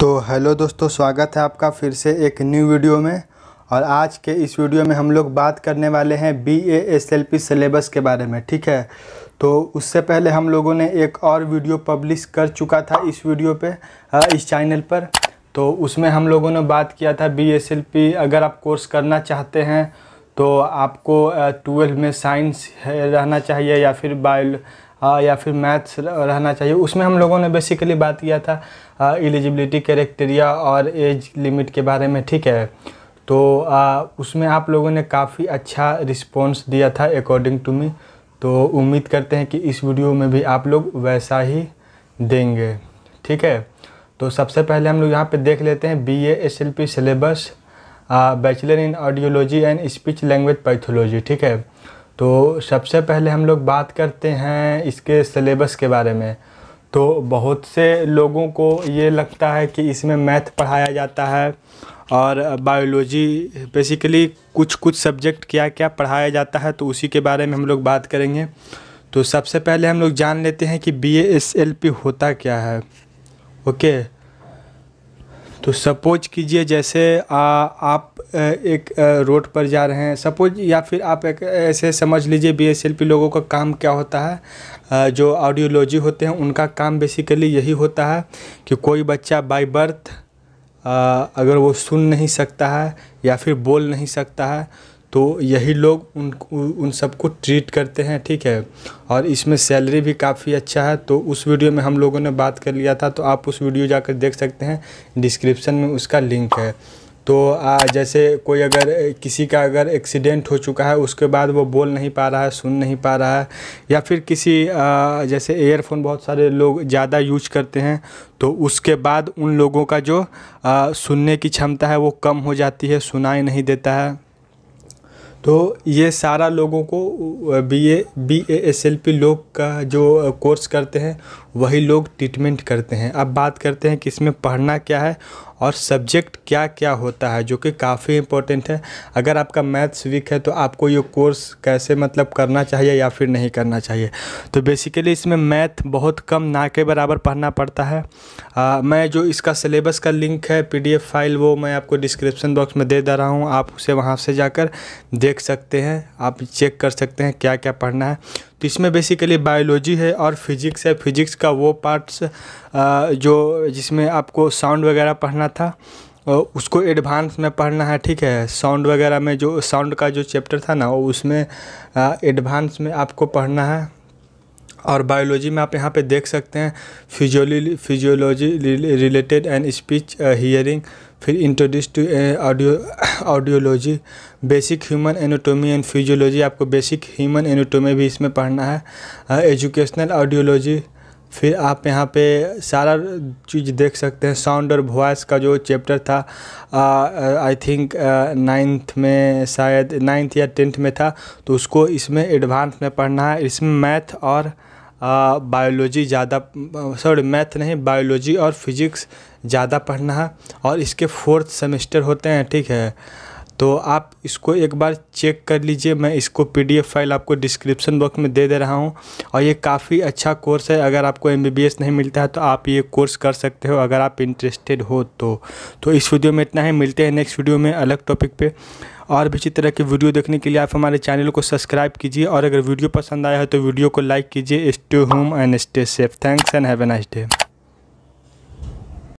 तो हेलो दोस्तों स्वागत है आपका फिर से एक न्यू वीडियो में और आज के इस वीडियो में हम लोग बात करने वाले हैं B A S L P syllabus के बारे में ठीक है तो उससे पहले हम लोगों ने एक और वीडियो पब्लिश कर चुका था इस वीडियो पे इस चैनल पर तो उसमें हम लोगों ने बात किया था बी एस एल पी अगर आप कोर्स करना चाहते हैं तो आपको ट्वेल्व में साइंस रहना चाहिए या फिर बायो हाँ, या फिर मैथ्स रहना चाहिए उसमें हम लोगों ने बेसिकली बात किया था एलिजिबिलिटी क्रैक्टेरिया और एज लिमिट के बारे में ठीक है तो आ, उसमें आप लोगों ने काफ़ी अच्छा रिस्पॉन्स दिया था अकॉर्डिंग टू मी तो उम्मीद करते हैं कि इस वीडियो में भी आप लोग वैसा ही देंगे ठीक है तो सबसे पहले हम लोग यहाँ पे देख लेते हैं B S L P syllabus bachelor in audiology and speech language pathology ठीक है तो सबसे पहले हम लोग बात करते हैं इसके सिलेबस के बारे में तो बहुत से लोगों को ये लगता है कि इसमें मैथ पढ़ाया जाता है और बायोलॉजी बेसिकली कुछ कुछ सब्जेक्ट क्या क्या पढ़ाया जाता है तो उसी के बारे में हम लोग बात करेंगे तो सबसे पहले हम लोग जान लेते हैं कि बी होता क्या है ओके तो सपोज कीजिए जैसे आ, आप एक रोड पर जा रहे हैं सपोज या फिर आप एक ऐसे समझ लीजिए बीएसएलपी लोगों का काम क्या होता है जो ऑडियोलॉजी होते हैं उनका काम बेसिकली यही होता है कि कोई बच्चा बाई बर्थ अगर वो सुन नहीं सकता है या फिर बोल नहीं सकता है तो यही लोग उन उन सबको ट्रीट करते हैं ठीक है और इसमें सैलरी भी काफ़ी अच्छा है तो उस वीडियो में हम लोगों ने बात कर लिया था तो आप उस वीडियो जाकर देख सकते हैं डिस्क्रिप्शन में उसका लिंक है तो आ, जैसे कोई अगर किसी का अगर एक्सीडेंट हो चुका है उसके बाद वो बोल नहीं पा रहा है सुन नहीं पा रहा है या फिर किसी आ, जैसे एयरफोन बहुत सारे लोग ज़्यादा यूज करते हैं तो उसके बाद उन लोगों का जो आ, सुनने की क्षमता है वो कम हो जाती है सुनाई नहीं देता है तो ये सारा लोगों को B A B A S L P लोग का जो कोर्स करते हैं वही लोग ट्रीटमेंट करते हैं अब बात करते हैं कि इसमें पढ़ना क्या है और सब्जेक्ट क्या क्या होता है जो कि काफ़ी इम्पोर्टेंट है अगर आपका मैथ्स वीक है तो आपको ये कोर्स कैसे मतलब करना चाहिए या फिर नहीं करना चाहिए तो बेसिकली इसमें मैथ बहुत कम ना के बराबर पढ़ना पड़ता है आ, मैं जो इसका सिलेबस का लिंक है पी फाइल वो मैं आपको डिस्क्रिप्शन बॉक्स में दे दे रहा हूँ आप उसे वहाँ से जाकर देख सकते हैं आप चेक कर सकते हैं क्या क्या पढ़ना है तो इसमें बेसिकली बायोलॉजी है और फिजिक्स है फिजिक्स का वो पार्ट्स जो जिसमें आपको साउंड वगैरह पढ़ना था उसको एडवांस में पढ़ना है ठीक है साउंड वगैरह में जो साउंड का जो चैप्टर था ना उसमें एडवांस में आपको पढ़ना है और बायोलॉजी में आप यहाँ पे देख सकते हैं physiology physiology related and speech hearing फिर introduce to audio audiology basic human anatomy and physiology आपको बेसिक ह्यूमन एनाटोमी भी इसमें पढ़ना है एजुकेशनल uh, ऑडियोलॉजी फिर आप यहाँ पे सारा चीज़ देख सकते हैं साउंड और वॉइस का जो चैप्टर था आई थिंक नाइन्थ में शायद नाइन्थ या टेंथ में था तो उसको इसमें एडवांस में पढ़ना है इसमें मैथ और बायोलॉजी ज़्यादा सॉरी मैथ नहीं बायोलॉजी और फिजिक्स ज़्यादा पढ़ना है और इसके फोर्थ सेमेस्टर होते हैं ठीक है तो आप इसको एक बार चेक कर लीजिए मैं इसको पीडीएफ फाइल आपको डिस्क्रिप्शन बॉक्स में दे दे रहा हूँ और ये काफ़ी अच्छा कोर्स है अगर आपको एमबीबीएस नहीं मिलता है तो आप ये कोर्स कर सकते हो अगर आप इंटरेस्टेड हो तो तो इस वीडियो में इतना ही है, मिलते हैं नेक्स्ट वीडियो में अलग टॉपिक पे और भी इसी तरह की वीडियो देखने के लिए आप हमारे चैनल को सब्सक्राइब कीजिए और अगर वीडियो पसंद आया है तो वीडियो को लाइक कीजिए stay home and stay safe thanks and have a nice day